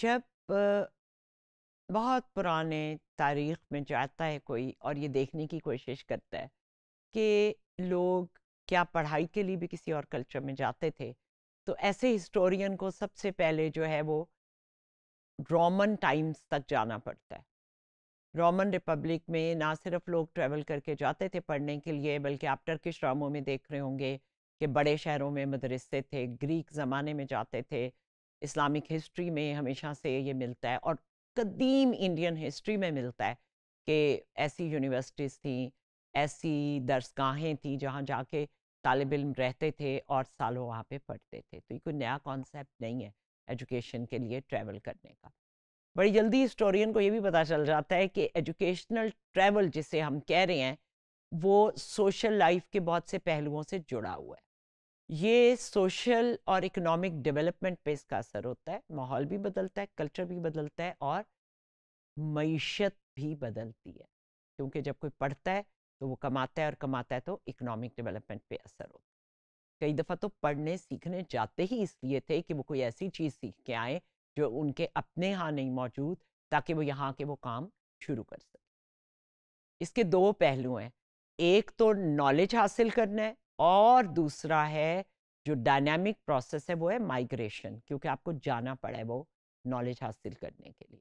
जब बहुत पुराने तारीख में जाता है कोई और ये देखने की कोशिश करता है कि लोग क्या पढ़ाई के लिए भी किसी और कल्चर में जाते थे तो ऐसे हिस्टोरियन को सबसे पहले जो है वो रोमन टाइम्स तक जाना पड़ता है रोमन रिपब्लिक में ना सिर्फ लोग ट्रैवल करके जाते थे पढ़ने के लिए बल्कि आप टर्किश ड्रामों में देख रहे होंगे कि बड़े शहरों में मदरसे थे ग्रीक ज़माने में जाते थे इस्लामिक हिस्ट्री में हमेशा से ये मिलता है और कदीम इंडियन हिस्ट्री में मिलता है कि ऐसी यूनिवर्सिटीज़ थी ऐसी दरसगाहें थी जहाँ जाके तालब इम रहते थे और सालों वहाँ पे पढ़ते थे तो ये कोई नया कॉन्सेप्ट नहीं है एजुकेशन के लिए ट्रैवल करने का बड़ी जल्दी हिस्टोरियन को ये भी पता चल जाता है कि एजुकेशनल ट्रैवल जिसे हम कह रहे हैं वो सोशल लाइफ के बहुत से पहलुओं से जुड़ा हुआ है ये सोशल और इकोनॉमिक डेवलपमेंट पे इसका असर होता है माहौल भी बदलता है कल्चर भी बदलता है और मीशत भी बदलती है क्योंकि जब कोई पढ़ता है तो वो कमाता है और कमाता है तो इकोनॉमिक डेवलपमेंट पे असर होता है कई दफ़ा तो पढ़ने सीखने जाते ही इसलिए थे कि वो कोई ऐसी चीज़ सीख के आए जो उनके अपने यहाँ नहीं मौजूद ताकि वो यहाँ के वो काम शुरू कर सके इसके दो पहलू हैं एक तो नॉलेज हासिल करना है और दूसरा है जो डायनामिक प्रोसेस है वो है माइग्रेशन क्योंकि आपको जाना पड़ा है वो नॉलेज हासिल करने के लिए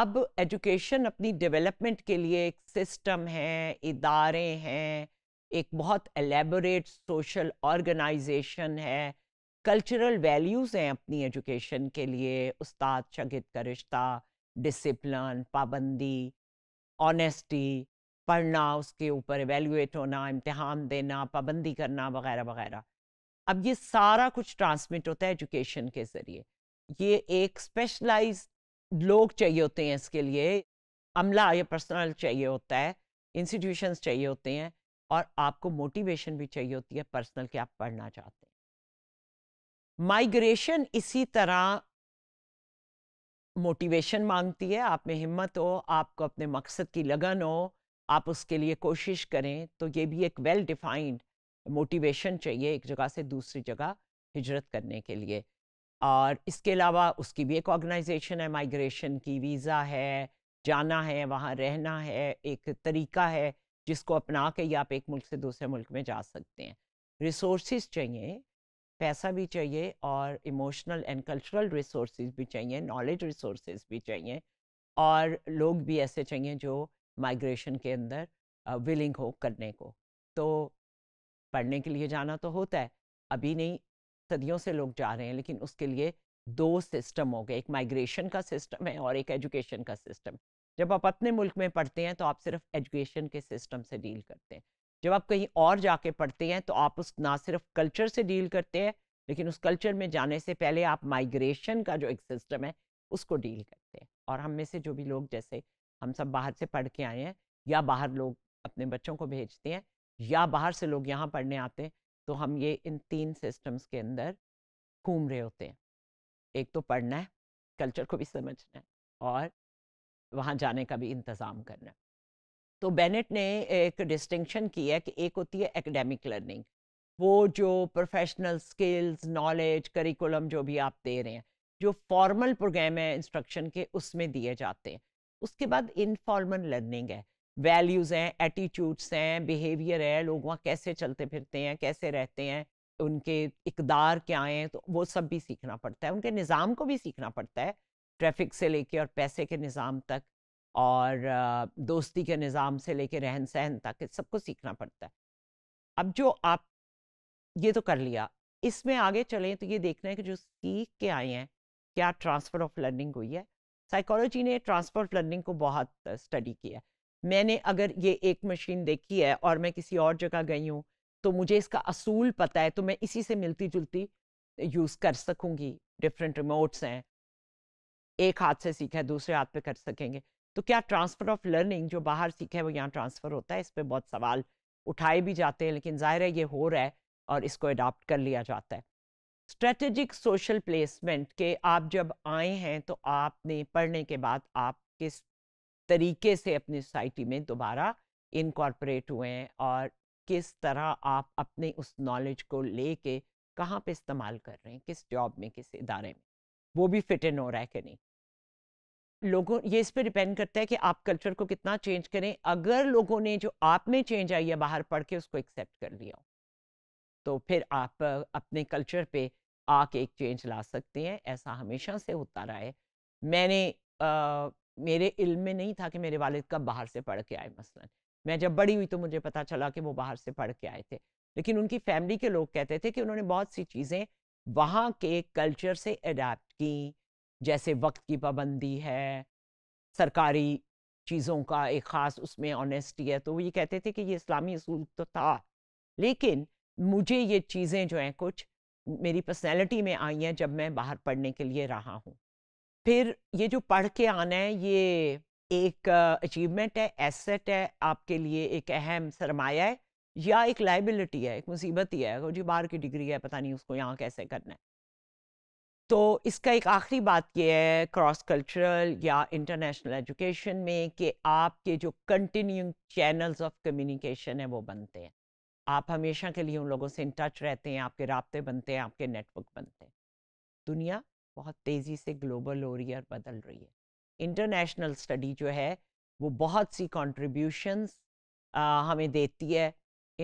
अब एजुकेशन अपनी डेवलपमेंट के लिए एक सिस्टम है इदारे हैं एक बहुत एलेबोरेट सोशल ऑर्गेनाइजेशन है कल्चरल वैल्यूज़ हैं अपनी एजुकेशन के लिए उस्ताद शगिद का रिश्ता डिसिप्लिन पाबंदी ऑनेस्टी पढ़ना उसके ऊपर एवेल्यूएट होना इम्तहान देना पाबंदी करना वगैरह वगैरह अब ये सारा कुछ ट्रांसमिट होता है एजुकेशन के ज़रिए ये एक स्पेशलाइज लोग चाहिए होते हैं इसके लिए अमला या पर्सनल चाहिए होता है इंस्टीट्यूशंस चाहिए होते हैं और आपको मोटिवेशन भी चाहिए होती है पर्सनल के आप पढ़ना चाहते हैं माइग्रेशन इसी तरह मोटिवेशन मांगती है आप में हिम्मत हो आपको अपने मकसद की लगन हो आप उसके लिए कोशिश करें तो ये भी एक वेल डिफाइंड मोटिवेशन चाहिए एक जगह से दूसरी जगह हिजरत करने के लिए और इसके अलावा उसकी भी एक ऑर्गेनाइजेशन है माइग्रेशन की वीज़ा है जाना है वहाँ रहना है एक तरीका है जिसको अपना के ही आप एक मुल्क से दूसरे मुल्क में जा सकते हैं रिसोर्स चाहिए पैसा भी चाहिए और इमोशनल एंड कल्चरल रिसोर्स भी चाहिए नॉलेज रिसोर्स भी चाहिए और लोग भी ऐसे चाहिए जो माइग्रेशन के अंदर विलिंग हो करने को तो पढ़ने के लिए जाना तो होता है अभी नहीं सदियों से लोग जा रहे हैं लेकिन उसके लिए दो सिस्टम हो गए एक माइग्रेशन का सिस्टम है और एक एजुकेशन का सिस्टम जब आप अपने मुल्क में पढ़ते हैं तो आप सिर्फ एजुकेशन के सिस्टम से डील करते हैं जब आप कहीं और जाके पढ़ते हैं तो आप उस ना सिर्फ कल्चर से डील करते हैं लेकिन उस कल्चर में जाने से पहले आप माइग्रेशन का जो एक सिस्टम है उसको डील करते हैं और हम में से जो भी लोग जैसे हम सब बाहर से पढ़ के आए हैं या बाहर लोग अपने बच्चों को भेजते हैं या बाहर से लोग यहाँ पढ़ने आते हैं तो हम ये इन तीन सिस्टम्स के अंदर घूम रहे होते हैं एक तो पढ़ना है कल्चर को भी समझना है और वहाँ जाने का भी इंतज़ाम करना है तो बेनेट ने एक डिस्टिंक्शन की है कि एक होती है एकेडमिक लर्निंग वो जो प्रोफेशनल स्किल्स नॉलेज करिकुलम जो भी आप दे रहे हैं जो फॉर्मल प्रोग्राम है इंस्ट्रक्शन के उसमें दिए जाते हैं उसके बाद इनफॉर्मल लर्निंग है वैल्यूज़ हैं एटीट्यूड्स हैं बिहेवियर है लोग वहाँ कैसे चलते फिरते हैं कैसे रहते हैं उनके इकदार क्या हैं तो वो सब भी सीखना पड़ता है उनके निज़ाम को भी सीखना पड़ता है ट्रैफिक से लेके और पैसे के निज़ाम तक और दोस्ती के निज़ाम से लेके रहन सहन तक सबको सीखना पड़ता है अब जो आप ये तो कर लिया इसमें आगे चलें तो ये देखना है कि जो सीख के आए हैं क्या ट्रांसफ़र ऑफ लर्निंग हुई है साइकोलॉजी ने ट्रांसफर लर्निंग को बहुत स्टडी किया मैंने अगर ये एक मशीन देखी है और मैं किसी और जगह गई हूँ तो मुझे इसका असूल पता है तो मैं इसी से मिलती जुलती यूज़ कर सकूँगी डिफरेंट रिमोट्स हैं एक हाथ से सीखा है दूसरे हाथ पे कर सकेंगे तो क्या ट्रांसफ़र ऑफ लर्निंग जो बाहर सीखा है वो यहाँ ट्रांसफ़र होता है इस पर बहुत सवाल उठाए भी जाते हैं लेकिन ज़ाहिर है ये हो रहा है और इसको अडाप्ट कर लिया जाता है स्ट्रेटेजिक सोशल प्लेसमेंट के आप जब आए हैं तो आपने पढ़ने के बाद आप किस तरीके से अपनी सोसाइटी में दोबारा इनकॉर्पोरेट हुए हैं और किस तरह आप अपने उस नॉलेज को लेके कहाँ पे इस्तेमाल कर रहे हैं किस जॉब में किस इदारे में वो भी फिट इन हो रहा है कि नहीं लोगों ये इस पर डिपेंड करता है कि आप कल्चर को कितना चेंज करें अगर लोगों ने जो आप में चेंज आई है बाहर पढ़ के उसको एक्सेप्ट कर लिया हो तो फिर आप अपने कल्चर पे आके एक चेंज ला सकते हैं ऐसा हमेशा से होता रहा है मैंने आ, मेरे इल्म में नहीं था कि मेरे वालिद कब बाहर से पढ़ के आए मसलन मैं जब बड़ी हुई तो मुझे पता चला कि वो बाहर से पढ़ के आए थे लेकिन उनकी फैमिली के लोग कहते थे कि उन्होंने बहुत सी चीज़ें वहाँ के कल्चर से अडाप्ट की जैसे वक्त की पाबंदी है सरकारी चीज़ों का एक ख़ास उसमें ऑनेस्टी है तो वो ये कहते थे कि ये इस्लामी असूल तो था लेकिन मुझे ये चीज़ें जो हैं कुछ मेरी पर्सनैलिटी में आई हैं जब मैं बाहर पढ़ने के लिए रहा हूँ फिर ये जो पढ़ के आना है ये एक अचीवमेंट है एसेट है आपके लिए एक अहम सरमाया है या एक लाइबिलिटी है एक मुसीबत ही है जी बाहर की डिग्री है पता नहीं उसको यहाँ कैसे करना है तो इसका एक आखिरी बात यह है क्रॉस कल्चरल या इंटरनेशनल एजुकेशन में कि आपके जो कंटिन्यू चैनल्स ऑफ कम्युनिकेशन है वो बनते हैं आप हमेशा के लिए उन लोगों से इन टच रहते हैं आपके रबते बनते हैं आपके नेटवर्क बनते हैं दुनिया बहुत तेज़ी से ग्लोबल हो रही है और बदल रही है इंटरनेशनल स्टडी जो है वो बहुत सी कॉन्ट्रीब्यूशंस हमें देती है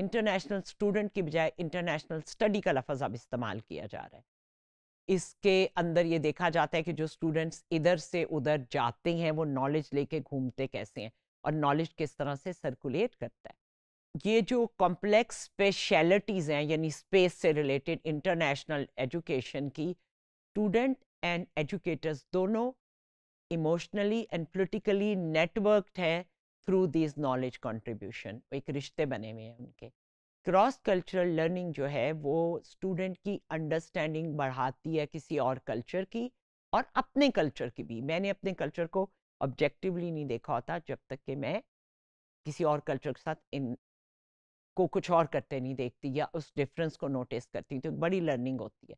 इंटरनेशनल स्टूडेंट की बजाय इंटरनेशनल स्टडी का लफज अब इस्तेमाल किया जा रहा है इसके अंदर ये देखा जाता है कि जो स्टूडेंट्स इधर से उधर जाते हैं वो नॉलेज लेके घूमते कैसे हैं और नॉलेज किस तरह से सर्कुलेट करता है ये जो कॉम्प्लेक्स स्पेशलिटीज़ हैं यानी स्पेस से रिलेटेड इंटरनेशनल एजुकेशन की स्टूडेंट एंड एजुकेटर्स दोनों इमोशनली एंड पोलिटिकली नेटवर्कड है थ्रू दिस नॉलेज कंट्रीब्यूशन एक रिश्ते बने हुए हैं उनके क्रॉस कल्चरल लर्निंग जो है वो स्टूडेंट की अंडरस्टैंडिंग बढ़ाती है किसी और कल्चर की और अपने कल्चर की भी मैंने अपने कल्चर को ऑब्जेक्टिवली नहीं देखा होता जब तक कि मैं किसी और कल्चर के साथ इन को कुछ और करते नहीं देखती या उस डिफरेंस को नोटिस करती तो बड़ी लर्निंग होती है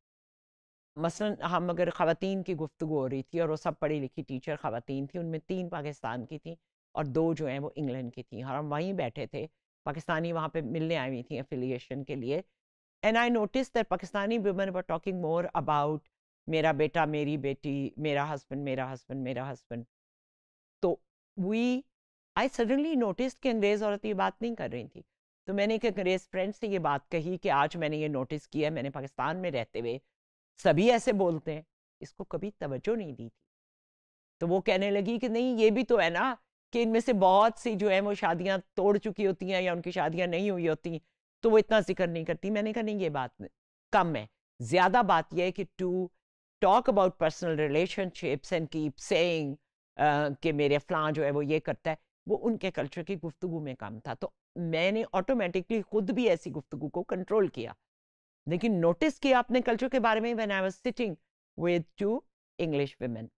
मसलन हम अगर ख़वान की गुफ्तु हो रही थी और वो सब पढ़ी लिखी टीचर ख़वान थी उनमें तीन पाकिस्तान की थी और दो जो हैं वो इंग्लैंड की थी और हम वहीं बैठे थे पाकिस्तानी वहाँ पे मिलने आई हुई थी एफिलिएशन के लिए and I notice that Pakistani women were talking more about मेरा बेटा मेरी बेटी मेरा हस्बैंड मेरा हस्बैंड मेरा हस्बैंड तो वी आई सडनली नोटिस कि अंग्रेज़ औरत ये बात नहीं कर रही थी तो मैंने एक अंग्रेज फ्रेंड से ये बात कही कि आज मैंने ये नोटिस किया मैंने पाकिस्तान में रहते हुए सभी ऐसे बोलते हैं इसको कभी तवज्जो नहीं दी थी तो वो कहने लगी कि नहीं ये भी तो है ना कि इनमें से बहुत सी जो है वो शादियां तोड़ चुकी होती हैं या उनकी शादियां नहीं हुई होती तो वो इतना जिक्र नहीं करती मैंने कहा नहीं ये बात कम है ज़्यादा बात यह है कि to talk about personal relationships and keep saying कि मेरे फ्लां जो है वो ये करता है वो उनके कल्चर की गुफ्तु में कम था तो मैंने ऑटोमेटिकली खुद भी ऐसी गुफ्तगु को कंट्रोल किया लेकिन नोटिस किया आपने कल्चर के बारे में when I was sitting with two English women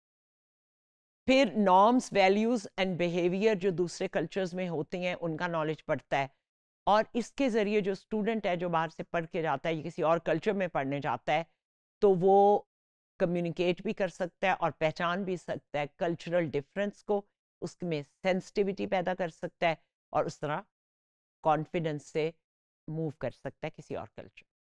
फिर नॉर्म्स वैल्यूज एंड बिहेवियर जो दूसरे कल्चर्स में होते हैं उनका नॉलेज बढ़ता है और इसके ज़रिए जो स्टूडेंट है जो बाहर से पढ़ के जाता है या किसी और कल्चर में पढ़ने जाता है तो वो कम्युनिकेट भी कर सकता है और पहचान भी सकता है कल्चरल डिफरेंस को उसमें सेंसिटिविटी पैदा कर सकता है और उस तरह कॉन्फिडेंस से मूव कर सकता है किसी और कल्चर